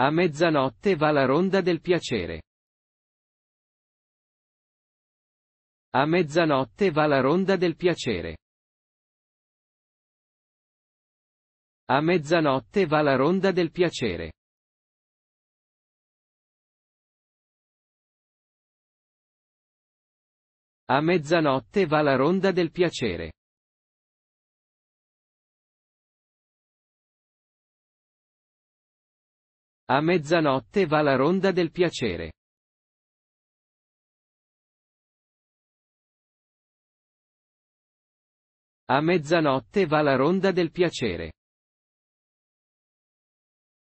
A mezzanotte va la ronda del piacere. A mezzanotte va la ronda del piacere. A mezzanotte va la ronda del piacere. A mezzanotte va la ronda del piacere. A mezzanotte va la ronda del piacere. A mezzanotte va la ronda del piacere.